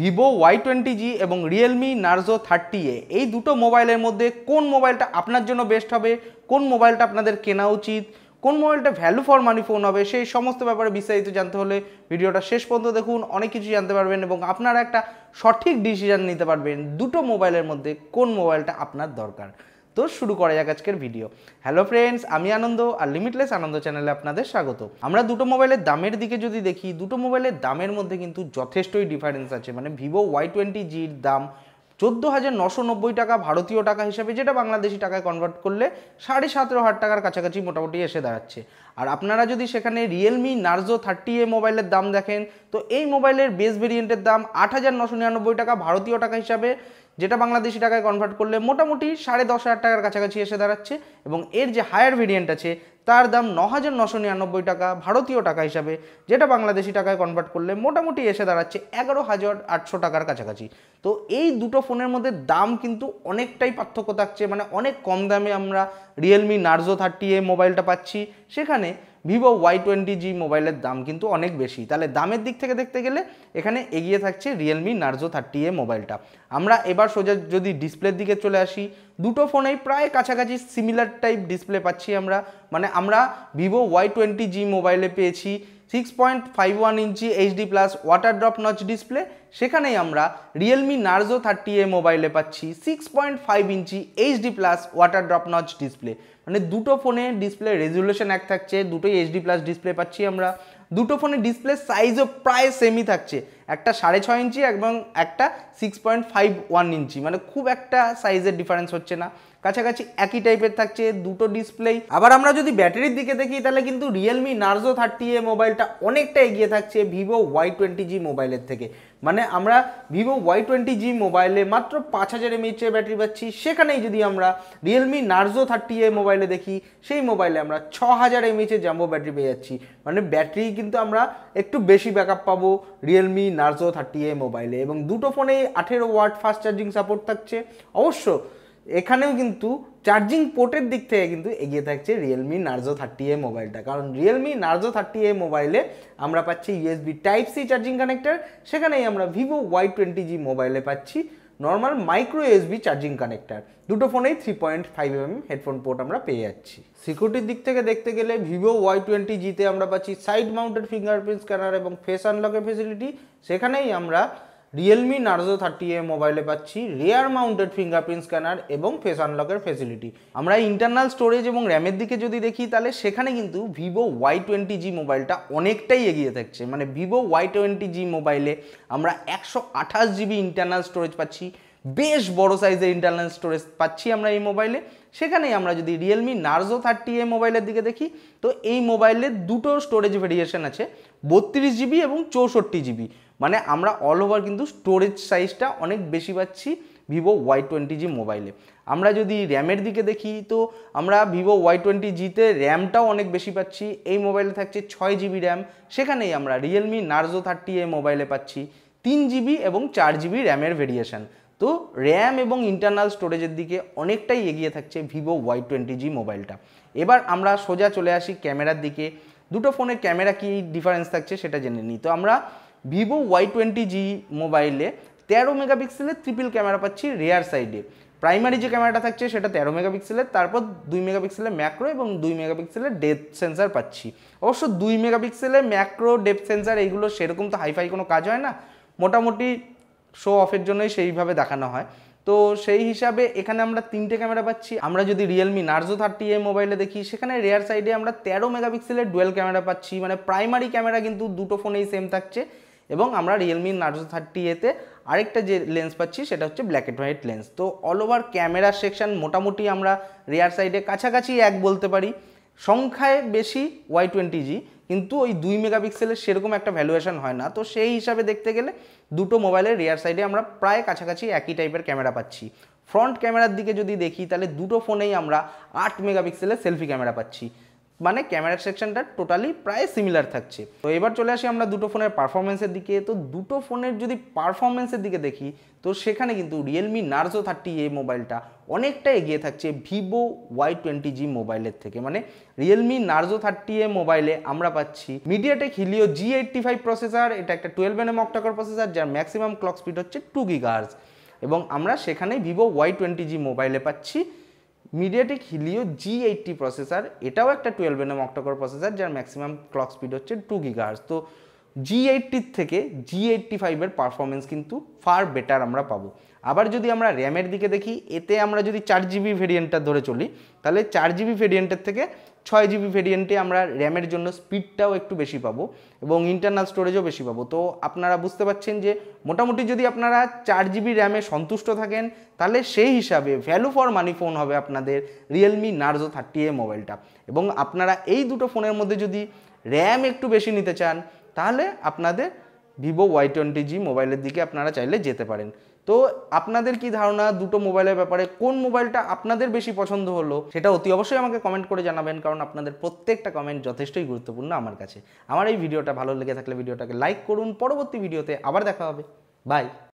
Vivo Y twenty জি এবং Realme Narzo thirty এ এই দুটো মোবাইলের মধ্যে কোন মোবাইলটা আপনার জন্য বেস্ট হবে কোন মোবাইলটা আপনাদের কেনা উচিত কোন মোবাইলটা ভ্যালু ফর মানি ফোন হবে সেই সমস্ত ব্যাপারে বিস্তারিত জানতে হলে ভিডিওটা শেষ পর্যন্ত দেখুন অনেক কিছু জানতে পারবেন এবং আপনারা একটা সঠিক ডিসিশান নিতে পারবেন দুটো মোবাইলের মধ্যে কোন মোবাইলটা আপনার দরকার তো শুরু করা যাক আজকের ভিডিও হ্যালো ফ্রেন্ডস আমি আনন্দ আর লিমিটলেস আনন্দ চ্যানেলে আপনাদের স্বাগত আমরা দুটো মোবাইলের দামের দিকে যদি দেখি দুটো মোবাইলের দামের মধ্যে কিন্তু যথেষ্টই ডিফারেন্স আছে মানে ভিভো ওয়াই টোয়েন্টি জির দাম চোদ্দো হাজার নশো নব্বই টাকা ভারতীয় টাকা হিসেবে যেটা বাংলাদেশি টাকায় কনভার্ট করলে সাড়ে সতেরো হাজার টাকার কাছাকাছি মোটামুটি এসে দাঁড়াচ্ছে আর আপনারা যদি সেখানে রিয়েলমি নার্জো থার্টি এ মোবাইলের দাম দেখেন তো এই মোবাইলের বেস ভেরিয়েন্টের দাম আট হাজার নশো নিরানব্বই টাকা ভারতীয় টাকা হিসাবে যেটা বাংলাদেশি টাকায় কনভার্ট করলে মোটামুটি সাড়ে দশ হাজার টাকার কাছাকাছি এসে দাঁড়াচ্ছে এবং এর যে হায়ার ভেরিয়েন্ট আছে তার দাম ন হাজার নশো নিরানব্বই টাকা ভারতীয় টাকা হিসাবে যেটা বাংলাদেশি টাকায় কনভার্ট করলে মোটামুটি এসে দাঁড়াচ্ছে এগারো হাজার আটশো টাকার কাছাকাছি তো এই দুটো ফোনের মধ্যে দাম কিন্তু অনেকটাই পার্থক্য থাকছে মানে অনেক কম দামে আমরা রিয়েলমি নার্জো থার্টি এ মোবাইলটা পাচ্ছি সেখানে ভিভো ওয়াই টোয়েন্টি জি মোবাইলের দাম কিন্তু অনেক বেশি তাহলে দামের দিক থেকে দেখতে গেলে এখানে এগিয়ে থাকছে রিয়েলমি নার্জো থার্টি এ মোবাইলটা আমরা এবার সোজা যদি ডিসপ্লের দিকে চলে আসি দুটো ফোনেই প্রায় কাছাকাছি সিমিলার টাইপ ডিসপ্লে পাচ্ছি আমরা মানে আমরা ভিভো ওয়াই টোয়েন্টি জি মোবাইলে পেয়েছি six point five one inch HD plus water drop notch display সেখানেই আমরা রিয়েলমি নার্জো থার্টি এ মোবাইলে পাচ্ছি six point five inch HD plus water drop notch display মানে দুটো ফোনে ডিসপ্লে রেজুলেশন এক থাকছে দুটোই এইচডি প্লাস ডিসপ্লে পাচ্ছি আমরা দুটো ফোনের ডিসপ্লে সাইজও প্রায় সেমই থাকছে একটা সাড়ে ছয় ইঞ্চি এবং একটা six point five one inch মানে খুব একটা সাইজের ডিফারেন্স হচ্ছে না কাছাকাছি একই টাইপের থাকছে দুটো ডিসপ্লেই আবার আমরা যদি ব্যাটারির দিকে দেখি তাহলে কিন্তু রিয়েলমি নার্জো থার্টি এ মোবাইলটা অনেকটা এগিয়ে থাকছে ভিভো ওয়াই টোয়েন্টি জি মোবাইলের থেকে মানে আমরা ভিভো ওয়াই টোয়েন্টি জি মোবাইলে মাত্র পাঁচ হাজার এমএইচের ব্যাটারি পাচ্ছি সেখানেই যদি আমরা রিয়েলমি নার্জো থার্টি এ মোবাইলে দেখি সেই মোবাইলে আমরা ছ হাজার এমএইচের জাম্বো ব্যাটারি পেয়ে যাচ্ছি মানে ব্যাটারি কিন্তু আমরা একটু বেশি ব্যাকআপ পাবো রিয়েলমি নার্জো থার্টি এ মোবাইলে এবং দুটো ফোনে আঠেরো ওয়াট ফাস্ট চার্জিং সাপোর্ট থাকছে অবশ্য এখানেও কিন্তু চার্জিং পোর্টের দিক থেকে কিন্তু এগিয়ে থাকছে রিয়েলমি নার্জো থার্টি এ মোবাইলটা কারণ রিয়েলমি নার্জো থার্টি এ মোবাইলে আমরা পাচ্ছি USB type C charging connector সেখানেই আমরা ভিভো ওয়াই টোয়েন্টি জি মোবাইলে পাচ্ছি normal micro USB charging connector দুটো ফোনেই three point five M headphone port আমরা পেয়ে যাচ্ছি সিকিউরিটির দিক থেকে দেখতে গেলে ভিভো ওয়াই টোয়েন্টি জিতে আমরা পাচ্ছি সাইড মাউন্টেড ফিঙ্গারপ্রিন্ট স্ক্যানার এবং ফেস আনলকের ফেসিলিটি সেখানেই আমরা রিয়েলমি নার্জো থার্টি এ মোবাইলে পাচ্ছি রেয়ার মাউন্টেড ফিঙ্গারপ্রিন্ট স্ক্যানার এবং ফেস আনলকের ফেসিলিটি আমরা ইন্টারনাল স্টোরেজ এবং র্যামের দিকে যদি দেখি তাহলে সেখানে কিন্তু ভিভো ওয়াই টোয়েন্টি জি মোবাইলটা অনেকটাই এগিয়ে থাকছে মানে ভিভো ওয়াই টোয়েন্টি জি মোবাইলে আমরা একশো আঠাশ জিবি ইন্টারনাল স্টোরেজ পাচ্ছি বেশ বড় সাইজের ইন্টারনাল স্টোরেজ পাচ্ছি আমরা এই মোবাইলে সেখানেই আমরা যদি রিয়েলমি নার্জো থার্টি এ মোবাইলের দিকে দেখি তো এই মোবাইলের দুটো স্টোরেজ ভেরিয়েশন আছে বত্রিশ জিবি এবং চৌষট্টি জিবি মানে আমরা অল ওভার কিন্তু স্টোরেজ সাইজটা অনেক বেশি পাচ্ছি ভিভো ওয়াই টোয়েন্টি জি মোবাইলে আমরা যদি র্যামের দিকে দেখি তো আমরা ভিভো ওয়াই টোয়েন্টি জিতে র্যামটাও অনেক বেশি পাচ্ছি এই মোবাইলে থাকছে ছয় জিবি র্যাম সেখানেই আমরা রিয়েলমি নার্জো থার্টি এ মোবাইলে পাচ্ছি তিন জিবি এবং চার জিবি র্যামের ভেরিয়েশান তো র্যাম এবং ইন্টারনাল স্টোরেজের দিকে অনেকটাই এগিয়ে থাকছে ভিভো ওয়াই টোয়েন্টি জি মোবাইলটা এবার আমরা সোজা চলে আসি ক্যামেরার দিকে দুটো ফোনের ক্যামেরা কী ডিফারেন্স থাকছে সেটা জেনে নিই তো আমরা ভিভো ওয়াই টোয়েন্টি জি মোবাইলে তেরো মেগাপিক্সেলের ট্রিপল ক্যামেরা পাচ্ছি রেয়ার সাইডে প্রাইমারি যে ক্যামেরাটা থাকছে সেটা তেরো মেগাপিক্সেলের তারপর দুই মেগাপিক্সেলের ম্যাক্রো এবং দুই মেগাপিক্সেলের ডেপথ সেন্সার পাচ্ছি অবশ্য দুই মেগাপিক্সেলের ম্যাক্রো ডেপথ সেন্সার এইগুলো সেরকম তো হাইফাই কোনো কাজ হয় না মোটামুটি শো অফের জন্যই সেইভাবে দেখানো হয় তো সেই হিসাবে এখানে আমরা তিনটে ক্যামেরা পাচ্ছি আমরা যদি রিয়েলমি নার্জো থার্টি এ মোবাইলে দেখি সেখানে রেয়ার সাইডে আমরা তেরো মেগাপিক্সেলের ডুয়েল ক্যামেরা পাচ্ছি মানে প্রাইমারি ক্যামেরা কিন্তু দুটো ফোনেই সেম থাকছে এবং আমরা রিয়েলমি নার্জো থার্টি এতে আরেকটা যে লেন্স পাচ্ছি সেটা হচ্ছে ব্ল্যাক অ্যান্ড হোয়াইট লেন্স তো অল ওভার ক্যামেরা সেকশন মোটামুটি আমরা রেয়ার সাইডে কাছাকাছি এক বলতে পারি সংখ্যায় বেশি ওয়াই টোয়েন্টি জি কিন্তু ওই দুই মেগাপিক্সেলের সেরকম একটা ভ্যালুয়েশন হয় না তো সেই হিসাবে দেখতে গেলে দুটো মোবাইলের রেয়ার সাইডে আমরা প্রায় কাছাকাছি একই টাইপের ক্যামেরা পাচ্ছি ফ্রন্ট ক্যামেরার দিকে যদি দেখি তাহলে দুটো ফোনেই আমরা আট মেগাপিক্সেলের সেলফি ক্যামেরা পাচ্ছি মানে ক্যামেরার সেকশনটা টোটালি প্রায় সিমিলার থাকছে তো এবার চলে আসি আমরা দুটো ফোনের পারফরমেন্সের দিকে তো দুটো ফোনের যদি পারফরমেন্সের দিকে দেখি তো সেখানে কিন্তু রিয়েলমি নার্জো থার্টি এ মোবাইলটা অনেকটা এগিয়ে থাকছে ভিভো ওয়াই টোয়েন্টি জি মোবাইলের থেকে মানে রিয়েলমি নার্জো থার্টি এ মোবাইলে আমরা পাচ্ছি MediaTek Helio G eighty five processor এটা একটা টুয়েলভ এম অক্টাকর প্রসেসার যার ম্যাক্সিমাম ক্লক স্পিড হচ্ছে টু গিগার্স এবং আমরা সেখানে ভিভো ওয়াই টোয়েন্টি জি মোবাইলে পাচ্ছি MediaTek Helio G eighty processor এটাও একটা টুয়েলভ এনএম অক্টোকর প্রসেসার যার ম্যাক্সিমাম ক্লক স্পিড হচ্ছে টু গিগার্স তো জি এইটটির থেকে জি এইটটি ফাইভের পারফরমেন্স কিন্তু ফার বেটার আমরা পাবো আবার যদি আমরা র্যামের দিকে দেখি এতে আমরা যদি চার জিবি ভেরিয়েন্টটা ধরে চলি তাহলে চার জিবি ভেরিয়েন্টের থেকে ছয় জিবি ভেরিয়েন্টে আমরা র্যামের জন্য স্পিডটাও একটু বেশি পাবো এবং ইন্টারনাল স্টোরেজও বেশি পাবো তো আপনারা বুঝতে পাচ্ছেন যে মোটামুটি যদি আপনারা চার জিবি র্যামে সন্তুষ্ট থাকেন তাহলে সেই হিসাবে ভ্যালু ফর মানি ফোন হবে আপনাদের রিয়েলমি নার্জো থার্টি এ মোবাইলটা এবং আপনারা এই দুটো ফোনের মধ্যে যদি র্যাম একটু বেশি নিতে চান তাহলে আপনাদের ভিভো ওয়াই টোয়েন্টি জি মোবাইলের দিকে আপনারা চাইলে যেতে পারেন তো আপনাদের কি ধারণা দুটো মোবাইলের ব্যাপারে কোন মোবাইলটা আপনাদের বেশি পছন্দ হলো সেটা অতি অবশ্যই আমাকে কমেন্ট করে জানাবেন কারণ আপনাদের প্রত্যেকটা কমেন্ট যথেষ্টই গুরুত্বপূর্ণ আমার কাছে আমার এই ভিডিওটা ভালো লেগে থাকলে ভিডিওটাকে লাইক করুন পরবর্তী ভিডিওতে আবার দেখা হবে বাই